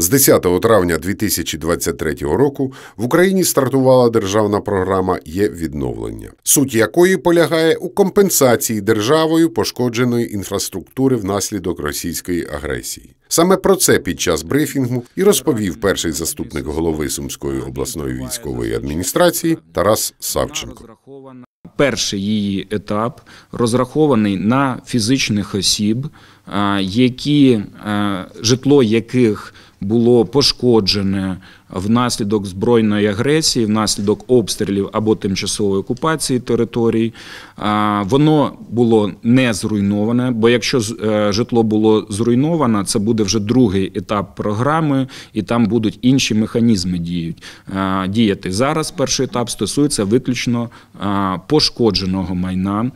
З 10 травня 2023 року в Україні стартувала державна програма є відновлення, суть якої полягає у компенсації державою пошкодженої інфраструктури внаслідок російської агресії. Саме про це під час брифінгу і розповів перший заступник голови Сумської обласної військової адміністрації Тарас Савченко. Перший її етап розрахований на фізичних осіб, які житло яких було пошкоджене внаслідок збройної агресії, внаслідок обстрілів або тимчасової окупації територій. Воно було не зруйноване, бо якщо е, житло було зруйноване, це буде вже другий етап програми, і там будуть інші механізми діють. Е, діяти. Зараз перший етап стосується виключно е, пошкодженого майна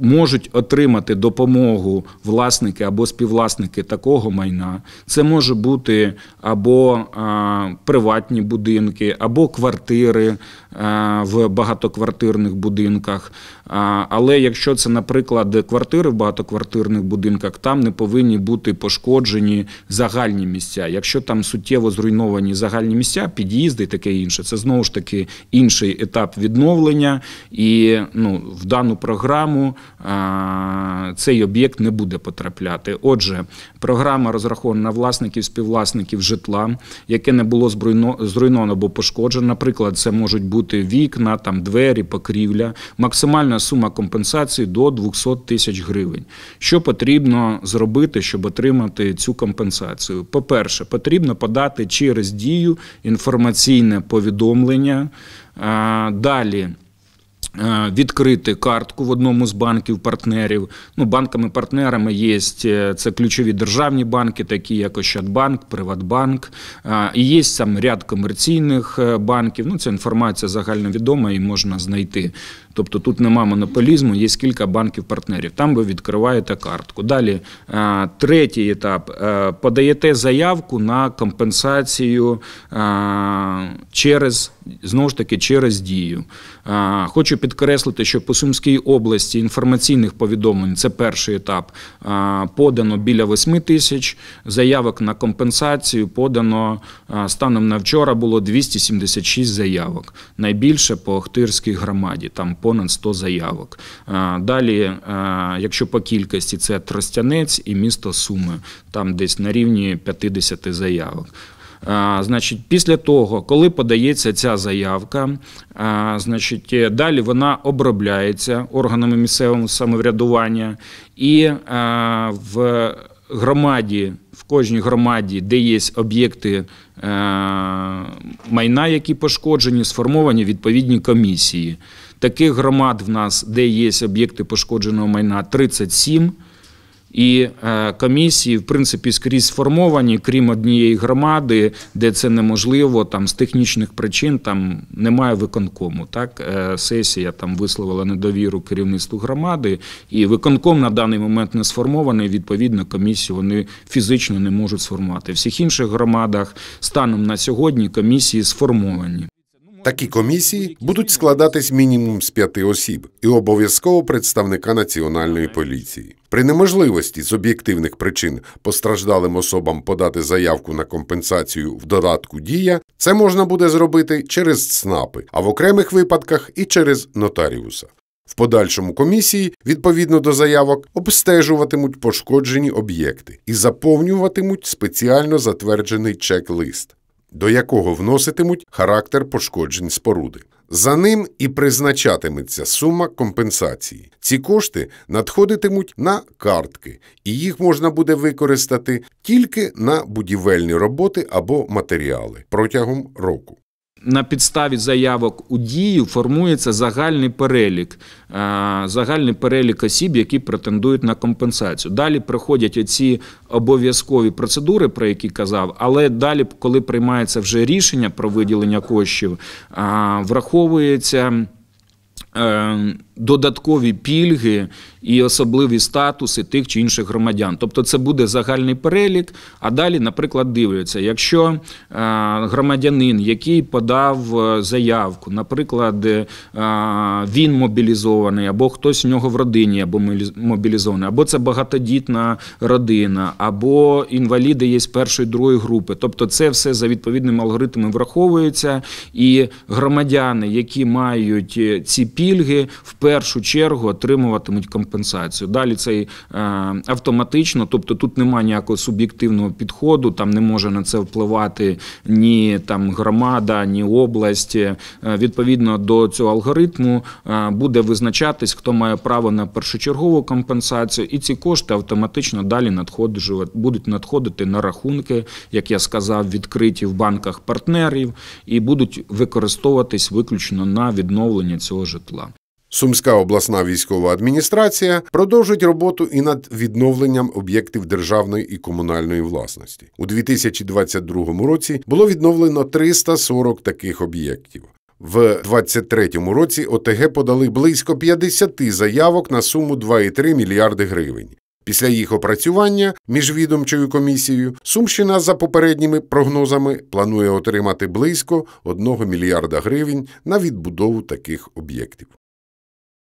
можуть отримати допомогу власники або співвласники такого майна. Це може бути або а, приватні будинки, або квартири а, в багатоквартирних будинках. Але якщо це, наприклад, квартири в багатоквартирних будинках, там не повинні бути пошкоджені загальні місця. Якщо там суттєво зруйновані загальні місця, під'їзди і таке інше, це знову ж таки інший етап відновлення, і ну, в дану програму а, цей об'єкт не буде потрапляти. Отже, програма розрахована на власників, співвласників житла, яке не було зруйновано або пошкоджено. Наприклад, це можуть бути вікна, там двері, покрівля, максимально загальна сума компенсації до 200 тисяч гривень. Що потрібно зробити, щоб отримати цю компенсацію? По-перше, потрібно подати через дію інформаційне повідомлення. Далі Е, відкрити картку в одному з банків партнерів. Ну, банками-партнерами є е, це ключові державні банки, такі як Ощадбанк, Приватбанк. Е, і є сам ряд комерційних банків. Ну, Ця інформація загальновідома і можна знайти. Тобто тут нема монополізму, є кілька банків-партнерів. Там ви відкриваєте картку. Далі третій етап: подаєте заявку на компенсацію через знову ж таки через дію. Хочу підкреслити, що по Сумській області інформаційних повідомлень це перший етап. Подано біля 8 тисяч заявок на компенсацію. Подано станом на вчора було 276 заявок. Найбільше по Охтирській громаді, там понад 100 заявок. Далі, якщо по кількості, це Тростянець і місто Суми, там десь на рівні 50 заявок. Значить, після того, коли подається ця заявка, значить е, далі вона обробляється органами місцевого самоврядування і в громаді, в кожній громаді, де є об'єкти е, майна, які пошкоджені, сформовані відповідні комісії. Таких громад в нас, де є об'єкти пошкодженого майна, 37 – і е, комісії, в принципі, скрізь сформовані, крім однієї громади, де це неможливо, там з технічних причин там немає виконкому. Так е, сесія там висловила недовіру керівництву громади, і виконком на даний момент не сформований. Відповідно, комісію вони фізично не можуть сформувати. В всіх інших громадах станом на сьогодні комісії сформовані. Такі комісії будуть складатись мінімум з п'яти осіб і обов'язково представника національної поліції. При неможливості з об'єктивних причин постраждалим особам подати заявку на компенсацію в додатку Дія це можна буде зробити через ЦНАПи, а в окремих випадках і через нотаріуса. В подальшому комісії, відповідно до заявок, обстежуватимуть пошкоджені об'єкти і заповнюватимуть спеціально затверджений чек-лист, до якого вноситимуть характер пошкоджень споруди. За ним і призначатиметься сума компенсації. Ці кошти надходитимуть на картки, і їх можна буде використати тільки на будівельні роботи або матеріали протягом року. На підставі заявок у дію формується загальний перелік, е, загальний перелік осіб, які претендують на компенсацію. Далі проходять ці обов'язкові процедури, про які казав, але далі, коли приймається вже рішення про виділення коштів, е, враховується. Е, додаткові пільги і особливі статуси тих чи інших громадян. Тобто це буде загальний перелік. А далі, наприклад, дивляться, якщо е, громадянин, який подав е, заявку, наприклад, він мобілізований, або хтось в нього в родині, або мобілізований, або це багатодітна родина, або інваліди є з першої другої групи. Тобто, це все за відповідними алгоритмами враховується, і громадяни, які мають ці пільги, пільги в першу чергу отримуватимуть компенсацію. Далі це е, автоматично, тобто тут немає ніякого суб'єктивного підходу, там не може на це впливати ні там громада, ні область. Е, відповідно до цього алгоритму е, буде визначатись, хто має право на першочергову компенсацію, і ці кошти автоматично далі надходжувати будуть надходити на рахунки, як я сказав, відкриті в банках партнерів і будуть використовуватись виключно на відновлення цього житла. Сумська обласна військова адміністрація продовжить роботу і над відновленням об'єктів державної і комунальної власності. У 2022 році було відновлено 340 таких об'єктів. В 2023 році ОТГ подали близько 50 заявок на суму 2,3 мільярди гривень. Після їх опрацювання міжвідомчою комісією Сумщина за попередніми прогнозами планує отримати близько 1 мільярда гривень на відбудову таких об'єктів.